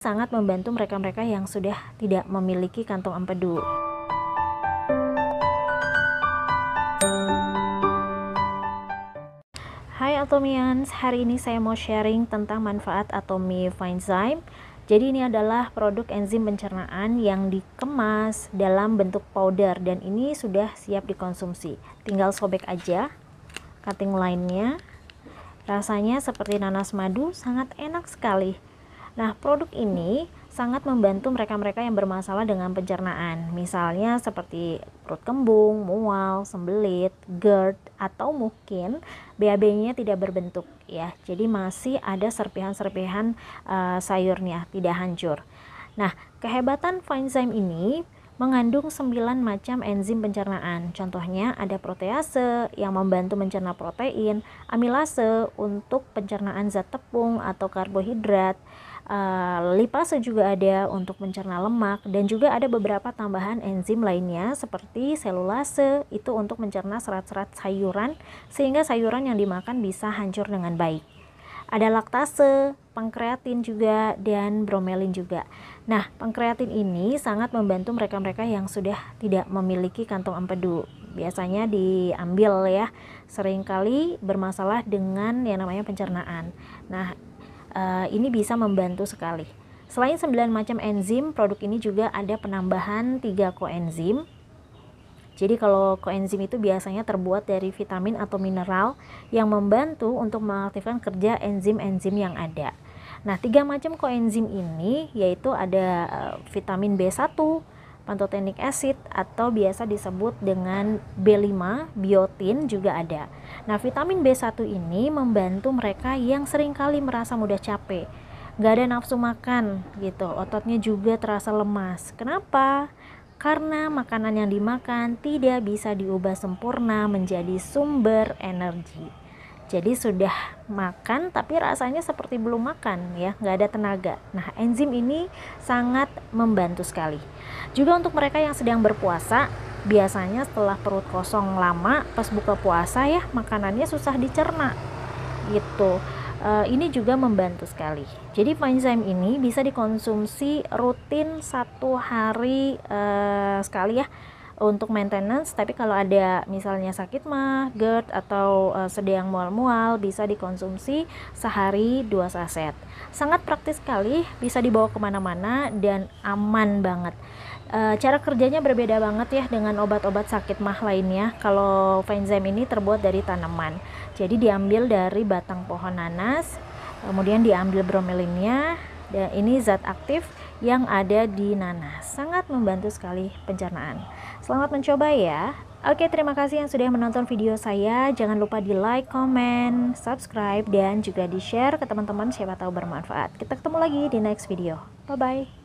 sangat membantu mereka-mereka yang sudah tidak memiliki kantong empedu. Hai Atomians, hari ini saya mau sharing tentang manfaat Atomi Finezyme. Jadi ini adalah produk enzim pencernaan yang dikemas dalam bentuk powder dan ini sudah siap dikonsumsi. Tinggal sobek aja cutting lainnya. Rasanya seperti nanas madu, sangat enak sekali Nah, produk ini sangat membantu mereka-mereka yang bermasalah dengan pencernaan, misalnya seperti perut kembung, mual, sembelit, GERD, atau mungkin BAB-nya tidak berbentuk ya. Jadi masih ada serpihan-serpihan uh, sayurnya, tidak hancur. Nah, kehebatan Finezyme ini mengandung 9 macam enzim pencernaan. Contohnya ada protease yang membantu mencerna protein, amilase untuk pencernaan zat tepung atau karbohidrat, Eh, lipase juga ada untuk mencerna lemak dan juga ada beberapa tambahan enzim lainnya seperti selulase itu untuk mencerna serat-serat sayuran sehingga sayuran yang dimakan bisa hancur dengan baik. Ada laktase, pankreatin juga dan bromelin juga. Nah, pankreatin ini sangat membantu mereka-mereka yang sudah tidak memiliki kantong empedu. Biasanya diambil ya, seringkali bermasalah dengan yang namanya pencernaan. Nah, Eh, ini bisa membantu sekali. Selain 9 macam enzim, produk ini juga ada penambahan 3 koenzim. Jadi kalau koenzim itu biasanya terbuat dari vitamin atau mineral yang membantu untuk mengaktifkan kerja enzim-enzim yang ada. Nah, tiga macam koenzim ini yaitu ada eh, vitamin B1, pantotenic acid atau biasa disebut dengan B5, biotin juga ada. Nah, vitamin B1 ini membantu mereka yang seringkali merasa mudah capek, gak ada nafsu makan gitu, ototnya juga terasa lemas. Kenapa? Karena makanan yang dimakan tidak bisa diubah sempurna menjadi sumber energi. Jadi sudah makan tapi rasanya seperti belum makan ya, nggak ada tenaga. Nah enzim ini sangat membantu sekali. Juga untuk mereka yang sedang berpuasa, biasanya setelah perut kosong lama pas buka puasa ya makanannya susah dicerna gitu. E, ini juga membantu sekali. Jadi enzim ini bisa dikonsumsi rutin satu hari e, sekali ya untuk maintenance tapi kalau ada misalnya sakit mah GERD atau uh, eh, sedang mual-mual bisa dikonsumsi sehari dua saset sangat praktis sekali bisa dibawa kemana-mana dan aman banget eh, cara kerjanya berbeda banget ya dengan obat-obat sakit mah lainnya kalau Fenzyme ini terbuat dari tanaman jadi diambil dari batang pohon nanas kemudian diambil bromelinnya dan ya, ini zat aktif yang ada di nanas. Sangat membantu sekali pencernaan. Selamat mencoba ya. Oke, terima kasih yang sudah menonton video saya. Jangan lupa di like, comment, subscribe, dan juga di share ke teman-teman siapa tahu bermanfaat. Kita ketemu lagi di next video. Bye-bye.